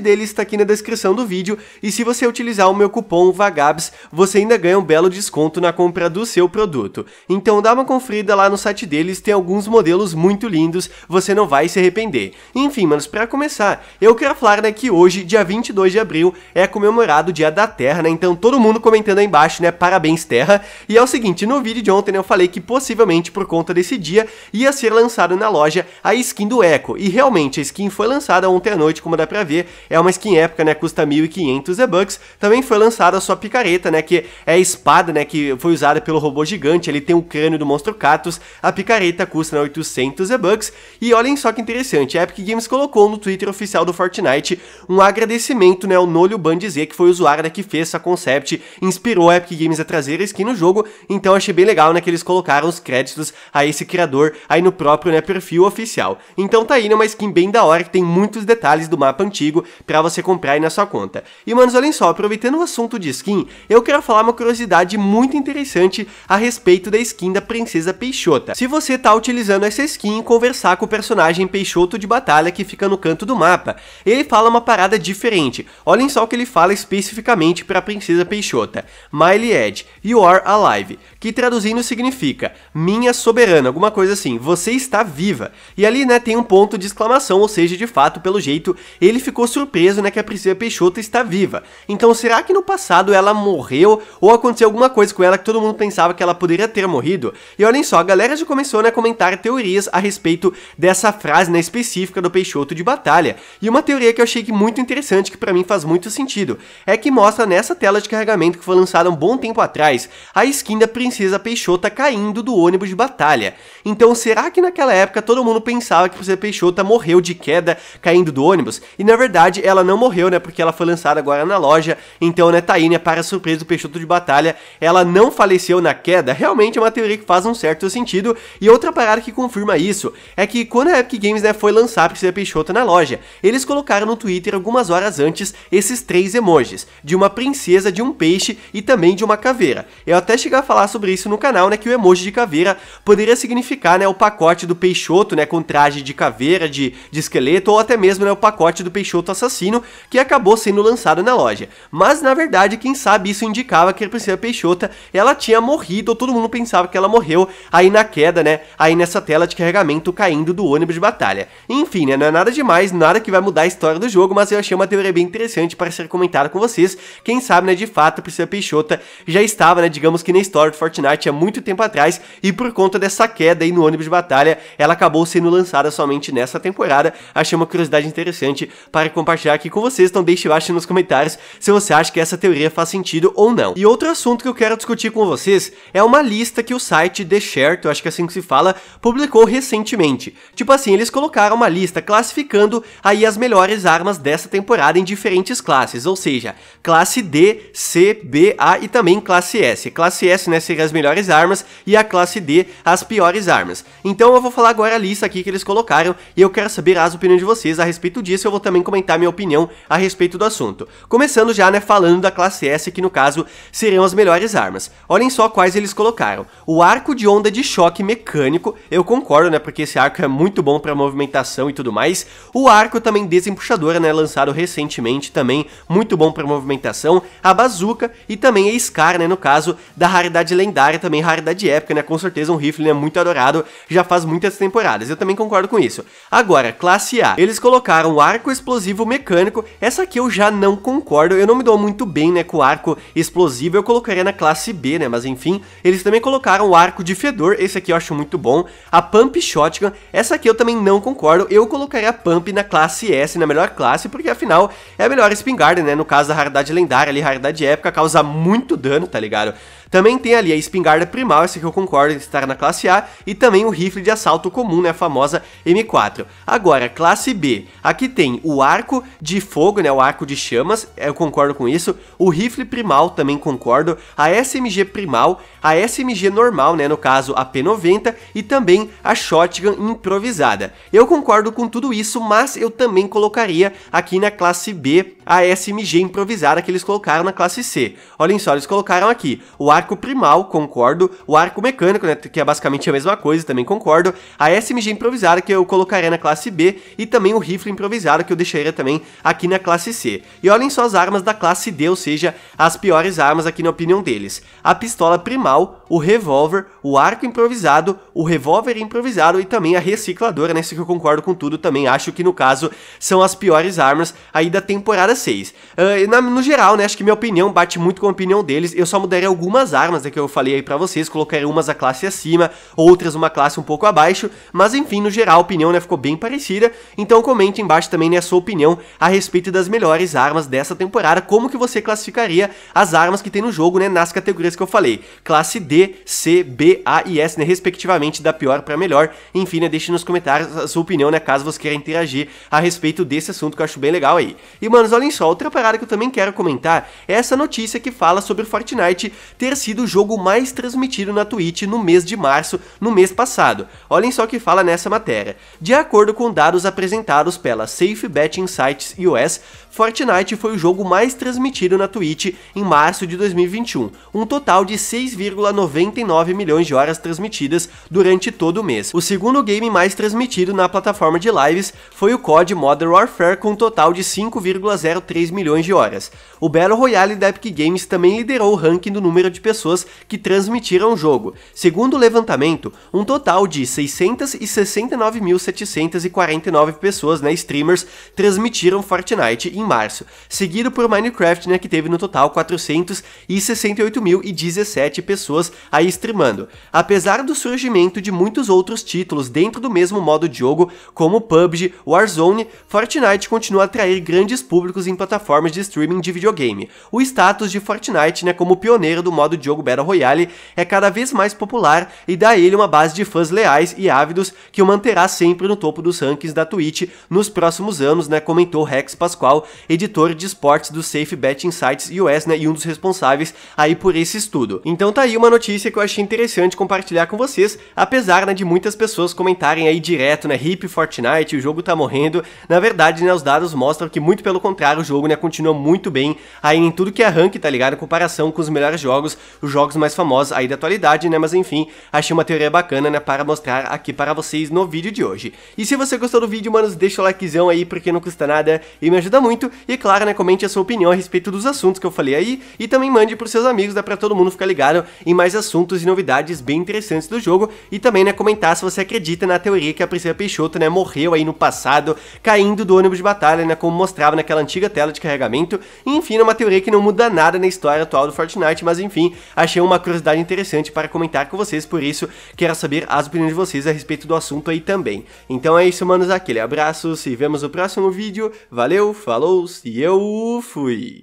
site está aqui na descrição do vídeo e se você utilizar o meu cupom VAGABS, você ainda ganha um belo desconto na compra do seu produto. Então dá uma conferida lá no site deles, tem alguns modelos muito lindos, você não vai se arrepender. Enfim, manos, para começar, eu quero falar né, que hoje, dia 22 de abril, é comemorado o Dia da Terra, né? Então todo mundo comentando aí embaixo, né? Parabéns Terra. E é o seguinte, no vídeo de ontem né, eu falei que possivelmente por conta desse dia ia ser lançado na loja a skin do Echo. E realmente a skin foi lançada ontem à noite, como dá pra ver. É uma skin épica, né? Custa 1.500 E-Bucks. Também foi lançada a sua picareta, né? Que é a espada, né? Que foi usada pelo robô gigante. Ele tem o crânio do monstro Katus. A picareta custa 800 né? E-Bucks. E olhem só que interessante. A Epic Games colocou no Twitter oficial do Fortnite um agradecimento, né? Ao Nolio Bandizê, que foi o usuário né, que fez essa concept. Inspirou a Epic Games a trazer a skin no jogo. Então achei bem legal, né? Que eles colocaram os créditos a esse criador aí no próprio né, perfil oficial. Então tá aí, né? Uma skin bem da hora que tem muitos detalhes do mapa antigo, para você comprar aí na sua conta. E manos, olhem só, aproveitando o assunto de skin, eu quero falar uma curiosidade muito interessante a respeito da skin da Princesa Peixota. Se você tá utilizando essa skin, conversar com o personagem Peixoto de Batalha que fica no canto do mapa, ele fala uma parada diferente. Olhem só o que ele fala especificamente para a Princesa Peixota. Miley Ed, you are alive, que traduzindo significa minha soberana, alguma coisa assim, você está viva. E ali, né, tem um ponto de exclamação, ou seja, de fato, pelo jeito, ele ficou surpreso peso né, que a Priscila Peixoto está viva. Então será que no passado ela morreu ou aconteceu alguma coisa com ela que todo mundo pensava que ela poderia ter morrido? E olhem só, a galera já começou né, a comentar teorias a respeito dessa frase né, específica do Peixoto de Batalha. E uma teoria que eu achei muito interessante, que para mim faz muito sentido, é que mostra nessa tela de carregamento que foi lançada um bom tempo atrás, a skin da Princesa Peixota caindo do ônibus de batalha. Então será que naquela época todo mundo pensava que a Princesa Peixota morreu de queda caindo do ônibus? E na verdade verdade, ela não morreu, né? Porque ela foi lançada agora na loja. Então, né, Taíne, tá né, para surpresa do Peixoto de Batalha, ela não faleceu na queda. Realmente é uma teoria que faz um certo sentido. E outra parada que confirma isso é que quando a Epic Games né, foi lançar a Priscila Peixoto na loja, eles colocaram no Twitter algumas horas antes esses três emojis: de uma princesa, de um peixe e também de uma caveira. Eu até cheguei a falar sobre isso no canal, né? Que o emoji de caveira poderia significar né, o pacote do Peixoto, né? Com traje de caveira, de, de esqueleto, ou até mesmo né, o pacote do Peixoto assassino Assassino, que acabou sendo lançado na loja. Mas na verdade, quem sabe isso indicava que a Priscila Peixota ela tinha morrido, ou todo mundo pensava que ela morreu aí na queda, né? Aí nessa tela de carregamento caindo do ônibus de batalha. Enfim, né? Não é nada demais, nada que vai mudar a história do jogo, mas eu achei uma teoria bem interessante para ser comentada com vocês. Quem sabe, né? De fato, a Priscila Peixota já estava, né? Digamos que na história do Fortnite há muito tempo atrás, e por conta dessa queda aí no ônibus de batalha, ela acabou sendo lançada somente nessa temporada. Achei uma curiosidade interessante para compartilhar compartilhar aqui com vocês, então deixe abaixo nos comentários se você acha que essa teoria faz sentido ou não. E outro assunto que eu quero discutir com vocês é uma lista que o site The Share, eu acho que é assim que se fala, publicou recentemente. Tipo assim, eles colocaram uma lista classificando aí as melhores armas dessa temporada em diferentes classes, ou seja, classe D, C, B, A e também classe S. Classe S, né, seria as melhores armas e a classe D as piores armas. Então eu vou falar agora a lista aqui que eles colocaram e eu quero saber as opiniões de vocês a respeito disso, eu vou também comentar minha opinião a respeito do assunto. Começando já, né, falando da classe S, que no caso seriam as melhores armas. Olhem só quais eles colocaram. O arco de onda de choque mecânico, eu concordo, né, porque esse arco é muito bom para movimentação e tudo mais. O arco também desempuxadora, né, lançado recentemente, também muito bom para movimentação. A bazuca e também a Scar, né, no caso da raridade lendária, também raridade épica, né, com certeza um rifle, né, muito adorado, já faz muitas temporadas. Eu também concordo com isso. Agora, classe A. Eles colocaram o arco explosivo mecânico. Essa aqui eu já não concordo, eu não me dou muito bem né, com o arco explosivo, eu colocaria na classe B, né? Mas enfim, eles também colocaram o arco de fedor, esse aqui eu acho muito bom. A Pump Shotgun, essa aqui eu também não concordo, eu colocaria a Pump na classe S, na melhor classe, porque afinal é a melhor espingarda, né? No caso da raridade lendária ali, raridade épica, causa muito dano, tá ligado? Também tem ali a espingarda primal, essa que eu concordo que na classe A, e também o rifle de assalto comum, né, a famosa M4. Agora, classe B, aqui tem o arco de fogo, né, o arco de chamas, eu concordo com isso, o rifle primal também concordo, a SMG primal, a SMG normal, né, no caso a P90, e também a shotgun improvisada. Eu concordo com tudo isso, mas eu também colocaria aqui na classe B a SMG improvisada que eles colocaram na classe C. Olhem só, eles colocaram aqui o arco primal, concordo, o arco mecânico, né, que é basicamente a mesma coisa, também concordo, a SMG improvisada que eu colocaria na classe B e também o rifle improvisado que eu deixaria também aqui na classe C. E olhem só as armas da classe D, ou seja, as piores armas aqui na opinião deles. A pistola primal, o revólver, o arco improvisado, o revólver improvisado e também a recicladora, né, isso que eu concordo com tudo, também acho que no caso são as piores armas aí da temporada 6. Uh, ah, na, no geral, né, acho que minha opinião bate muito com a opinião deles. Eu só mudaria algumas armas, né, que eu falei aí pra vocês. Colocaria umas a classe acima, outras uma classe um pouco abaixo. Mas enfim, no geral, a opinião né, ficou bem parecida. Então comente embaixo também né, a sua opinião a respeito das melhores armas dessa temporada. Como que você classificaria as armas que tem no jogo, né, nas categorias que eu falei. Classe D, C, B, A e S, né, respectivamente, da pior pra melhor. Enfim, né, deixe nos comentários a sua opinião, né, caso você queira interagir a respeito desse assunto que eu acho bem legal aí. E, manos, olha olhem só, outra parada que eu também quero comentar é essa notícia que fala sobre o Fortnite ter sido o jogo mais transmitido na Twitch no mês de março, no mês passado. Olhem só o que fala nessa matéria. De acordo com dados apresentados pela Safe Betting Sites US, Fortnite foi o jogo mais transmitido na Twitch em março de 2021, um total de 6,99 milhões de horas transmitidas durante todo o mês. O segundo game mais transmitido na plataforma de lives foi o COD Modern Warfare com um total de 5,0 1,03 milhões de horas. O Battle Royale da Epic Games também liderou o ranking do número de pessoas que transmitiram o jogo. Segundo o levantamento, um total de 669.749 pessoas, né, streamers, transmitiram Fortnite em março, seguido por Minecraft, né, que teve no total 468.017 pessoas aí streamando. Apesar do surgimento de muitos outros títulos dentro do mesmo modo de jogo, como PUBG, Warzone, Fortnite continua a atrair grandes públicos em plataformas de streaming de videogame. O status de Fortnite, né, como pioneiro do modo de jogo Battle Royale, é cada vez mais popular e dá a ele uma base de fãs leais e ávidos que o manterá sempre no topo dos rankings da Twitch nos próximos anos, né, comentou Rex Pascoal, editor de esportes do Safe Betting Insights US, né, e um dos responsáveis aí por esse estudo. Então tá aí uma notícia que eu achei interessante compartilhar com vocês, apesar né, de muitas pessoas comentarem aí direto, né, hip Fortnite, o jogo tá morrendo. Na verdade, né, os dados mostram que muito pelo contrário, o jogo, né, continua muito bem aí em tudo que é rank, tá ligado? Em comparação com os melhores jogos, os jogos mais famosos aí da atualidade, né? Mas enfim, achei uma teoria bacana, né, para mostrar aqui para vocês no vídeo de hoje. E se você gostou do vídeo, mano deixa o likezão aí, porque não custa nada e me ajuda muito. E claro, né, comente a sua opinião a respeito dos assuntos que eu falei aí e também mande pros seus amigos, dá pra todo mundo ficar ligado em mais assuntos e novidades bem interessantes do jogo e também, né, comentar se você acredita na teoria que a Priscila Peixoto, né, morreu aí no passado, caindo do ônibus de batalha, né, como mostrava naquela antiga antiga tela de carregamento, e enfim, é uma teoria que não muda nada na história atual do Fortnite, mas enfim, achei uma curiosidade interessante para comentar com vocês, por isso quero saber as opiniões de vocês a respeito do assunto aí também. Então é isso, manos, aquele abraço, se vemos no próximo vídeo, valeu, falou, e eu fui!